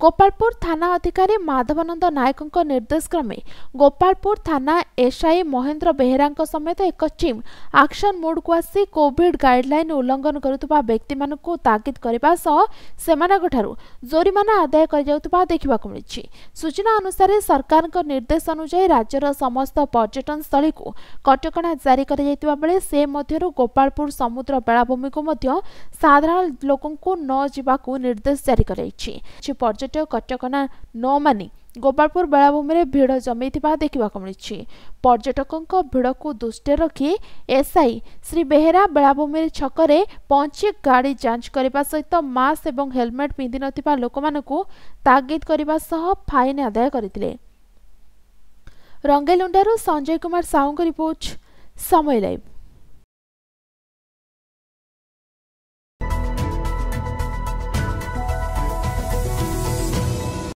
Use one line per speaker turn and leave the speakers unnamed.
गोपालपुर थान अधिक माधवनन्द नायकको निर्देशक्रमे गोपालपुर थाना एसआई महेन्द्र बेहेराको समेत एक टिम आक्सन मोडको आसि कोभिड गाइडल उल्लङ्घन गर्दा व्यक्ति म तगिद गरेको सहस जोरीमा आदय गरि सूचना अनुसार सरकारको निर्देश अनुसार राज्य समस्त पर्यटन स्थलको कटक जारी बेला गोपालपुर समुद्र बेलाभूमि न ସହିତ କଟକଣା ନ ମାନି ଗୋପାଳପୁର ବେଳାଭୂମିରେ ଭିଡ଼ ଜମେଇଥିବା ଦେଖିବାକୁ ମିଳିଛି ପର୍ଯ୍ୟଟକଙ୍କ ଭିଡ଼କୁ ଦୃଷ୍ଟିରେ ରଖି ଏସ୍ଆଇ ଶ୍ରୀ ବେହେରା ବେଳାଭୂମି ଛକରେ ପହଞ୍ଚି ଗାଡ଼ି ଯାଞ୍ଚ କରିବା ସହିତ ମାସ୍କ ଏବଂ ହେଲମେଟ୍ ପିନ୍ଧିନଥିବା ଲୋକମାନଙ୍କୁ ତାଗିଦ କରିବା ସହ ଫାଇନ୍ ଆଦାୟ କରିଥିଲେ ରଙ୍ଗେଲୁଣ୍ଡାରୁ ସଞ୍ଜୟ କୁମାର ସାହୁଙ୍କ ରିପୋର୍ଟ ସମୟ ଲାଇଭ୍